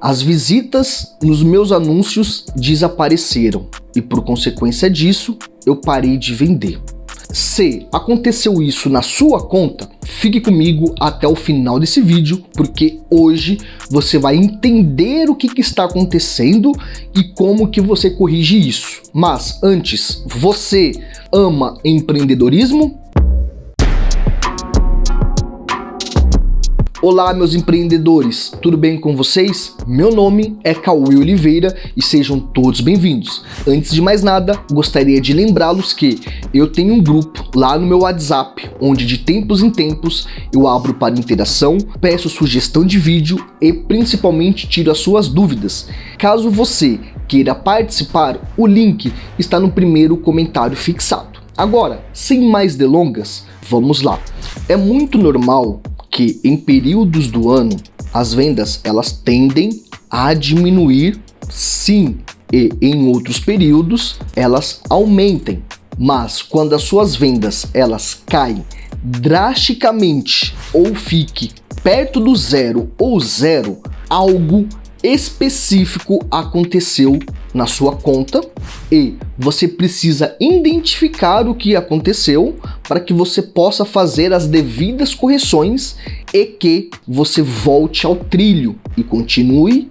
As visitas nos meus anúncios desapareceram e, por consequência disso, eu parei de vender. Se aconteceu isso na sua conta, fique comigo até o final desse vídeo, porque hoje você vai entender o que, que, está acontecendo e como que você corrige isso. Mas antes, você ama empreendedorismo? Olá, meus empreendedores, tudo bem com vocês? Meu nome é Cauê Oliveira e sejam todos bem-vindos. Antes de mais nada, gostaria de lembrá-los que eu tenho um grupo lá no meu WhatsApp, onde de tempos em tempos eu abro para interação, peço sugestão de vídeo e principalmente tiro as suas dúvidas. Caso você queira participar, o link está no primeiro comentário fixado. Agora, sem mais delongas, vamos lá. É muito normal que em períodos do ano as vendas elas tendem a diminuir, sim, e em outros períodos elas aumentem. Mas quando as suas vendas elas caem drasticamente ou fique perto do zero ou zero, algo específico aconteceu na sua conta e você precisa identificar o que aconteceu para que você possa fazer as devidas correções e que você volte ao trilho e continue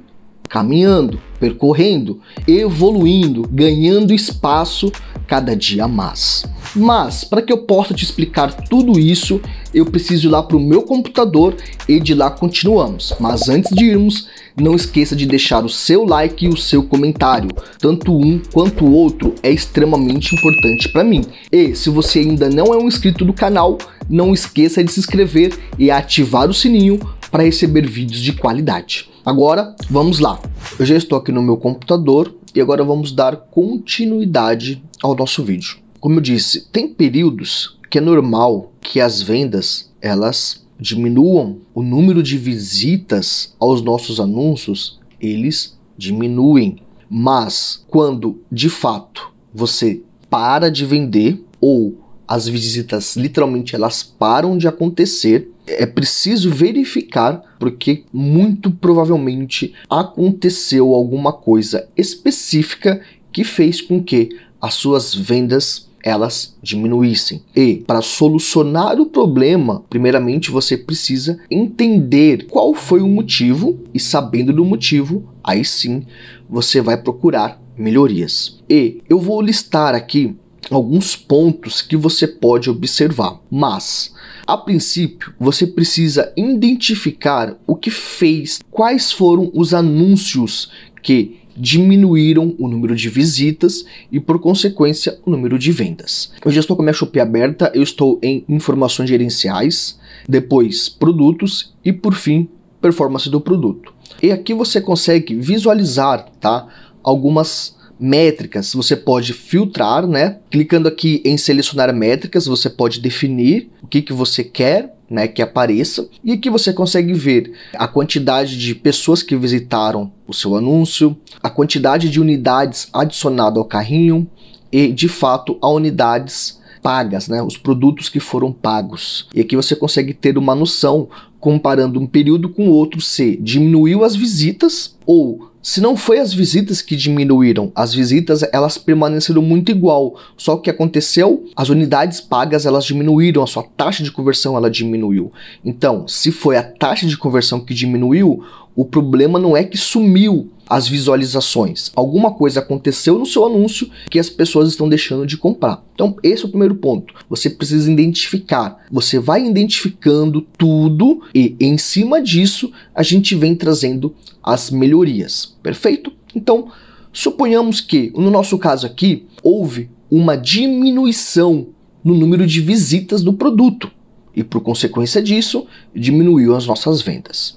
caminhando, percorrendo, evoluindo, ganhando espaço cada dia mais. Mas para que eu possa te explicar tudo isso, eu preciso ir lá para o meu computador e de lá continuamos. Mas antes de irmos, não esqueça de deixar o seu like e o seu comentário. Tanto um quanto o outro é extremamente importante para mim. E se você ainda não é um inscrito do canal, não esqueça de se inscrever e ativar o sininho para receber vídeos de qualidade. Agora, vamos lá. Eu já estou aqui no meu computador e agora vamos dar continuidade ao nosso vídeo. Como eu disse, tem períodos que é normal que as vendas elas diminuam. O número de visitas aos nossos anúncios, eles diminuem. Mas quando de fato você para de vender ou as visitas literalmente elas param de acontecer. É preciso verificar porque muito provavelmente aconteceu alguma coisa específica que fez com que as suas vendas elas diminuíssem. E para solucionar o problema, primeiramente você precisa entender qual foi o motivo e sabendo do motivo, aí sim você vai procurar melhorias. E eu vou listar aqui alguns pontos que você pode observar, mas a princípio você precisa identificar o que fez, quais foram os anúncios que diminuíram o número de visitas e, por consequência, o número de vendas. Eu já estou com a minha Shopee aberta, eu estou em informações gerenciais, depois produtos e, por fim, performance do produto. E aqui você consegue visualizar tá, algumas métricas, você pode filtrar, né? Clicando aqui em selecionar métricas, você pode definir o que, que você quer né, que apareça. E que você consegue ver a quantidade de pessoas que visitaram o seu anúncio, a quantidade de unidades adicionado ao carrinho e, de fato, a unidades pagas, né, os produtos que foram pagos. E aqui você consegue ter uma noção comparando um período com outro se diminuiu as visitas ou se não foi as visitas que diminuíram, as visitas elas permaneceram muito igual, só o que aconteceu, as unidades pagas elas diminuíram, a sua taxa de conversão ela diminuiu. Então, se foi a taxa de conversão que diminuiu, o problema não é que sumiu as visualizações. Alguma coisa aconteceu no seu anúncio que as pessoas estão deixando de comprar. Então, esse é o primeiro ponto. Você precisa identificar. Você vai identificando tudo e, em cima disso, a gente vem trazendo as melhorias. Perfeito? Então, suponhamos que, no nosso caso aqui, houve uma diminuição no número de visitas do produto e, por consequência disso, diminuiu as nossas vendas.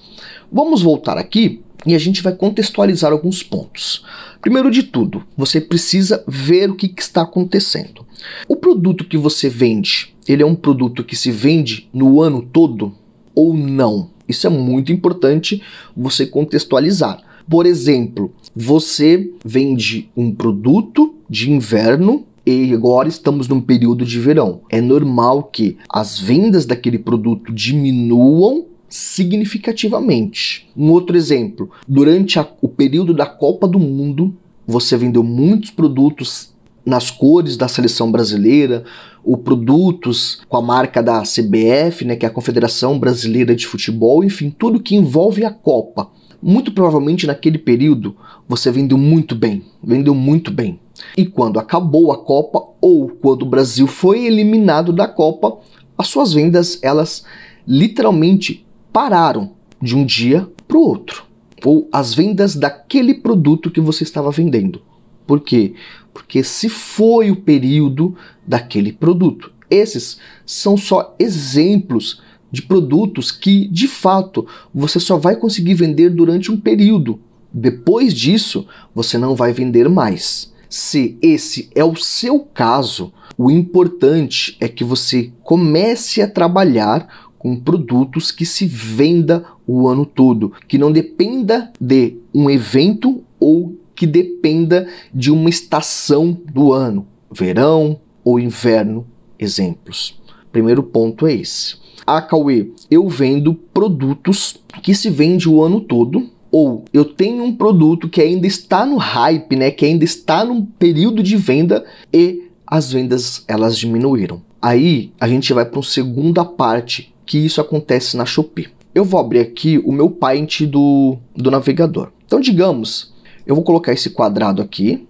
Vamos voltar aqui e a gente vai contextualizar alguns pontos. Primeiro de tudo, você precisa ver o que, que está acontecendo. O produto que você vende, ele é um produto que se vende no ano todo ou não? Isso é muito importante você contextualizar. Por exemplo, você vende um produto de inverno e agora estamos num período de verão. É normal que as vendas daquele produto diminuam significativamente. Um outro exemplo: durante a, o período da Copa do Mundo, você vendeu muitos produtos nas cores da seleção brasileira, ou produtos com a marca da CBF, né, que é a Confederação Brasileira de Futebol, enfim, tudo que envolve a Copa. Muito provavelmente naquele período você vendeu muito bem, vendeu muito bem. E quando acabou a Copa ou quando o Brasil foi eliminado da Copa, as suas vendas elas literalmente pararam de um dia para o outro, ou as vendas daquele produto que você estava vendendo. Por quê? Porque se foi o período daquele produto. Esses são só exemplos de produtos que, de fato, você só vai conseguir vender durante um período. Depois disso, você não vai vender mais. Se esse é o seu caso, o importante é que você comece a trabalhar com produtos que se venda o ano todo, que não dependa de um evento ou que dependa de uma estação do ano, verão ou inverno, exemplos. Primeiro ponto é esse. A ah, Cauê, eu vendo produtos que se vende o ano todo, ou eu tenho um produto que ainda está no hype, né, que ainda está num período de venda e as vendas elas diminuíram. Aí a gente vai para uma segunda parte que isso acontece na Shopee. Eu vou abrir aqui o meu Paint do, do navegador. Então, digamos, eu vou colocar esse quadrado aqui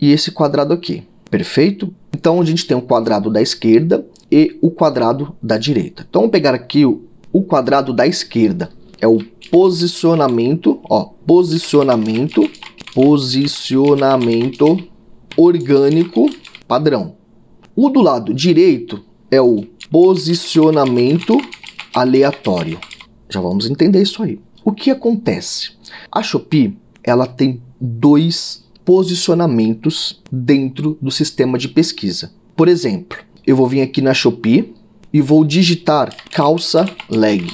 e esse quadrado aqui, perfeito? Então, a gente tem o quadrado da esquerda e o quadrado da direita. Então, vamos pegar aqui o, o quadrado da esquerda. É o posicionamento, ó, posicionamento, posicionamento orgânico padrão. O do lado direito é o posicionamento aleatório. Já vamos entender isso aí. O que acontece? A Shopee, ela tem dois posicionamentos dentro do sistema de pesquisa. Por exemplo, eu vou vir aqui na Shopee e vou digitar calça leg.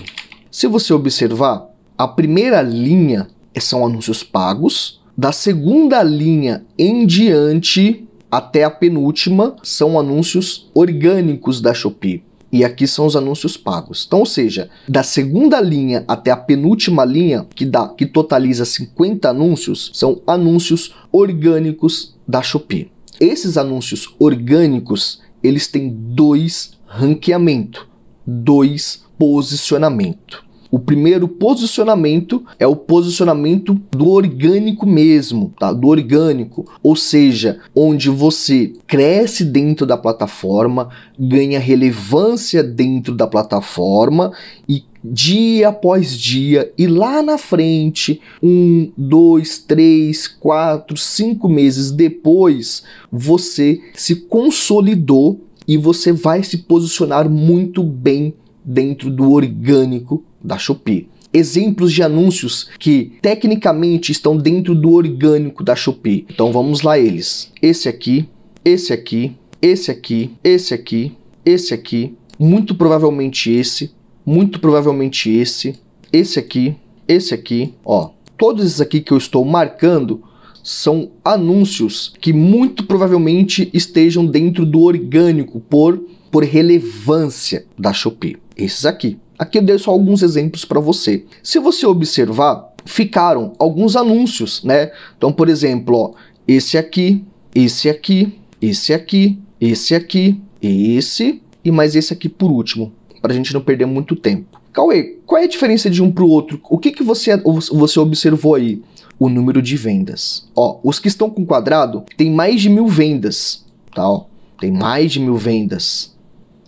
Se você observar, a primeira linha é, são anúncios pagos, da segunda linha em diante até a penúltima são anúncios orgânicos da Shopee. E aqui são os anúncios pagos. Então, ou seja, da segunda linha até a penúltima linha, que dá que totaliza 50 anúncios, são anúncios orgânicos da Shopee. Esses anúncios orgânicos, eles têm dois ranqueamento, dois posicionamento. O primeiro posicionamento é o posicionamento do orgânico mesmo, tá? Do orgânico, ou seja, onde você cresce dentro da plataforma, ganha relevância dentro da plataforma e dia após dia e lá na frente, um, dois, três, quatro, cinco meses depois, você se consolidou e você vai se posicionar muito bem dentro do orgânico da Shopee. Exemplos de anúncios que tecnicamente estão dentro do orgânico da Shopee. Então vamos lá eles. Esse aqui, esse aqui, esse aqui, esse aqui, esse aqui, muito provavelmente esse, muito provavelmente esse, esse aqui, esse aqui, ó. Todos esses aqui que eu estou marcando são anúncios que muito provavelmente estejam dentro do orgânico por, por relevância da Shopee. Esses aqui. Aqui eu dei só alguns exemplos para você. Se você observar, ficaram alguns anúncios, né? Então, por exemplo, ó, esse aqui, esse aqui, esse aqui, esse aqui, esse e mais esse aqui por último, para a gente não perder muito tempo. Cauê, qual é a diferença de um para o outro? O que, que você, você observou aí? O número de vendas. Ó, os que estão com quadrado têm mais de mil vendas, tá? Ó, tem mais de mil vendas.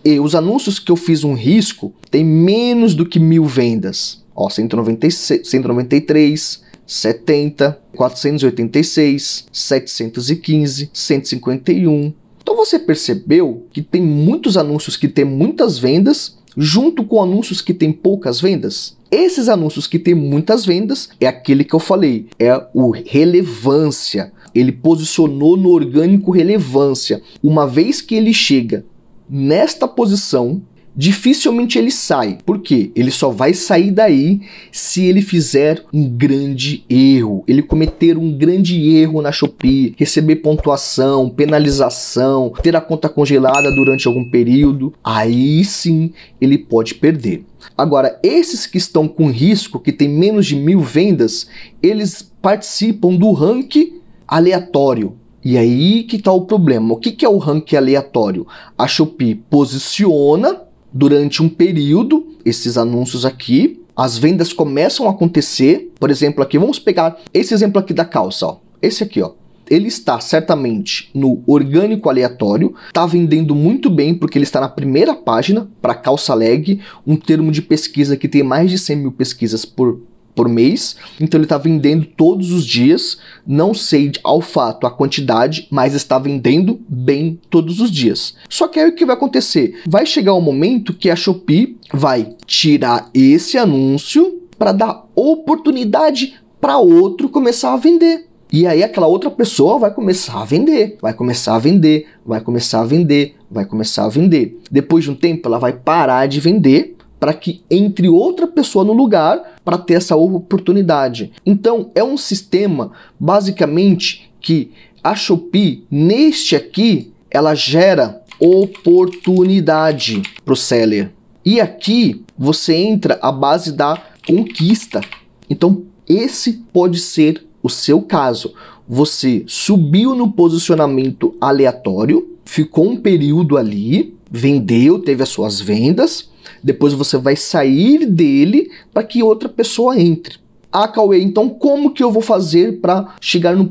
E os anúncios que eu fiz um risco tem menos do que mil vendas. Ó, 196, 193, 70, 486, 715, 151. Então você percebeu que tem muitos anúncios que tem muitas vendas junto com anúncios que tem poucas vendas? Esses anúncios que tem muitas vendas é aquele que eu falei, é o relevância. Ele posicionou no orgânico relevância. Uma vez que ele chega nesta posição, dificilmente ele sai. Por quê? Ele só vai sair daí se ele fizer um grande erro, ele cometer um grande erro na Shopee, receber pontuação, penalização, ter a conta congelada durante algum período, aí sim ele pode perder. Agora, esses que estão com risco, que tem menos de mil vendas, eles participam do ranking aleatório e aí que está o problema. O que, que é o ranking aleatório? A Shopee posiciona durante um período esses anúncios aqui, as vendas começam a acontecer. Por exemplo, aqui, vamos pegar esse exemplo aqui da calça, ó. Esse aqui, ó. Ele está certamente no orgânico aleatório, está vendendo muito bem porque ele está na primeira página para calça leg, um termo de pesquisa que tem mais de 100 mil pesquisas por por mês. Então ele está vendendo todos os dias. Não sei ao fato a quantidade, mas está vendendo bem todos os dias. Só que aí o que vai acontecer? Vai chegar um momento que a Shopee vai tirar esse anúncio para dar oportunidade para outro começar a vender. E aí aquela outra pessoa vai começar a vender, vai começar a vender, vai começar a vender, vai começar a vender. Depois de um tempo ela vai parar de vender para que entre outra pessoa no lugar para ter essa oportunidade. Então, é um sistema basicamente que a Shopee, neste aqui, ela gera oportunidade para o seller. E aqui você entra a base da conquista. Então, esse pode ser o seu caso. Você subiu no posicionamento aleatório, ficou um período ali, vendeu, teve as suas vendas, depois você vai sair dele para que outra pessoa entre. Ah, Cauê, então como que eu vou fazer para chegar num,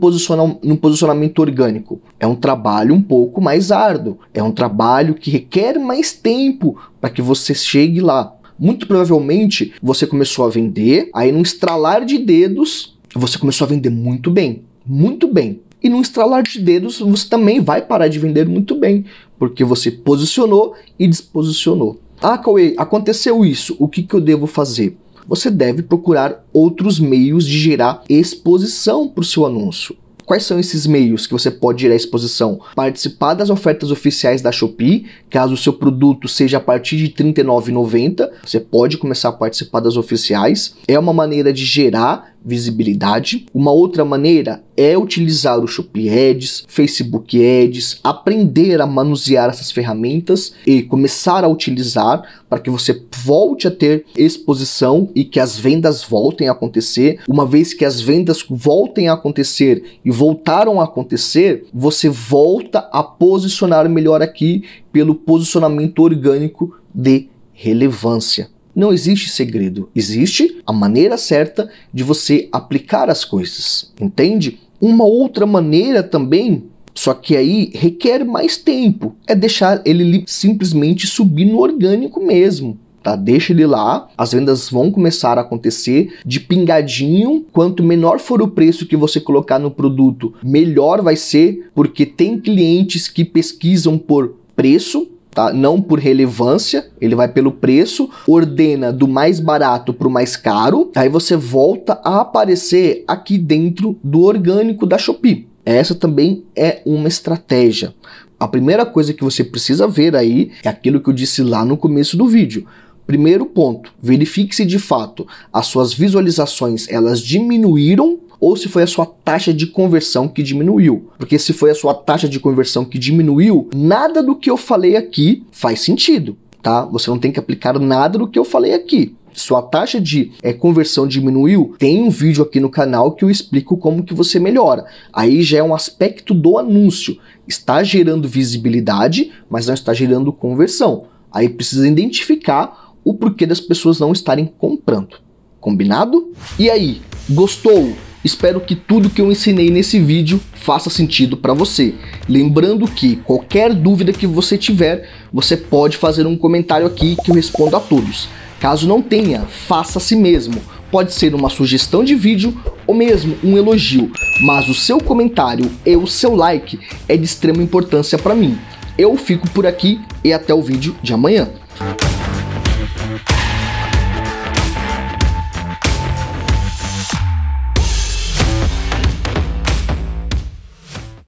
num posicionamento orgânico? É um trabalho um pouco mais árduo, é um trabalho que requer mais tempo para que você chegue lá. Muito provavelmente você começou a vender, aí num estralar de dedos, você começou a vender muito bem, muito bem. E num estralar de dedos, você também vai parar de vender muito bem, porque você posicionou e desposicionou. Ah, Cauê, aconteceu isso, o que, que eu devo fazer? Você deve procurar outros meios de gerar exposição para o seu anúncio. Quais são esses meios que você pode gerar exposição? Participar das ofertas oficiais da Shopee, caso o seu produto seja a partir de R$ 39,90, você pode começar a participar das oficiais. É uma maneira de gerar visibilidade. Uma outra maneira é utilizar o Shopee Ads, Facebook Ads, aprender a manusear essas ferramentas e começar a utilizar para que você volte a ter exposição e que as vendas voltem a acontecer. Uma vez que as vendas voltem a acontecer e voltaram a acontecer, você volta a posicionar melhor aqui pelo posicionamento orgânico de relevância. Não existe segredo, existe a maneira certa de você aplicar as coisas, entende? Uma outra maneira também, só que aí requer mais tempo, é deixar ele simplesmente subir no orgânico mesmo. Tá, deixa ele lá, as vendas vão começar a acontecer de pingadinho. Quanto menor for o preço que você colocar no produto, melhor vai ser, porque tem clientes que pesquisam por preço tá? Não por relevância, ele vai pelo preço, ordena do mais barato para o mais caro, aí você volta a aparecer aqui dentro do orgânico da Shopee. Essa também é uma estratégia. A primeira coisa que você precisa ver aí é aquilo que eu disse lá no começo do vídeo. Primeiro ponto, verifique se de fato as suas visualizações elas diminuíram ou se foi a sua taxa de conversão que diminuiu. Porque se foi a sua taxa de conversão que diminuiu, nada do que eu falei aqui faz sentido, tá? Você não tem que aplicar nada do que eu falei aqui sua taxa de é, conversão diminuiu, tem um vídeo aqui no canal que eu explico como que você melhora. Aí já é um aspecto do anúncio. Está gerando visibilidade, mas não está gerando conversão. Aí precisa identificar o porquê das pessoas não estarem comprando. Combinado? E aí, gostou? Espero que tudo que eu ensinei nesse vídeo faça sentido para você. Lembrando que qualquer dúvida que você tiver, você pode fazer um comentário aqui que eu respondo a todos. Caso não tenha, faça a si mesmo. Pode ser uma sugestão de vídeo ou mesmo um elogio, mas o seu comentário e o seu like é de extrema importância para mim. Eu fico por aqui e até o vídeo de amanhã.